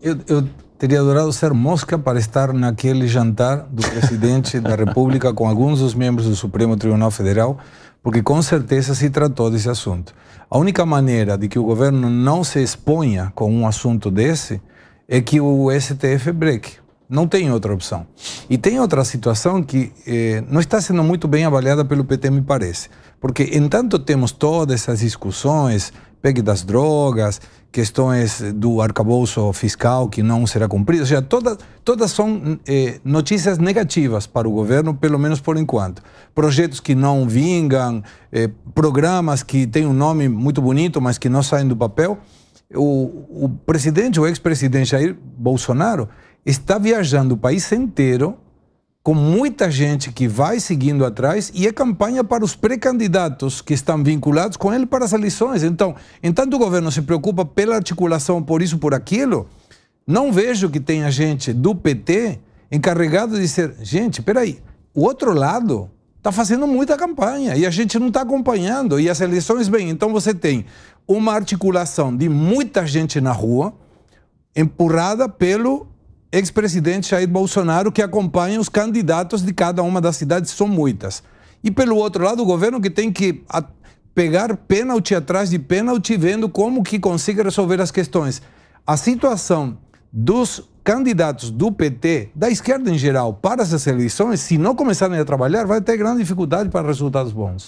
Eu, eu teria adorado ser mosca para estar naquele jantar do presidente da República com alguns dos membros do Supremo Tribunal Federal, porque com certeza se tratou desse assunto. A única maneira de que o governo não se exponha com um assunto desse é que o STF breque. Não tem outra opção. E tem outra situação que eh, não está sendo muito bem avaliada pelo PT, me parece. Porque entanto temos todas essas discussões, PEC das drogas, questões do arcabouço fiscal que não será cumprido. Ou seja, todas, todas são eh, notícias negativas para o governo, pelo menos por enquanto. Projetos que não vingam, eh, programas que têm um nome muito bonito, mas que não saem do papel. O, o presidente, o ex-presidente Jair Bolsonaro, está viajando o país inteiro com muita gente que vai seguindo atrás e é campanha para os pré-candidatos que estão vinculados com ele para as eleições. Então, enquanto o governo se preocupa pela articulação, por isso, por aquilo, não vejo que tenha gente do PT encarregado de dizer, gente, peraí, o outro lado está fazendo muita campanha e a gente não está acompanhando e as eleições bem. Então você tem uma articulação de muita gente na rua empurrada pelo ex-presidente Jair Bolsonaro que acompanha os candidatos de cada uma das cidades, são muitas. E pelo outro lado, o governo que tem que pegar pênalti atrás de pênalti, vendo como que consegue resolver as questões. A situação dos candidatos do PT, da esquerda em geral, para essas eleições, se não começarem a trabalhar, vai ter grande dificuldade para resultados bons.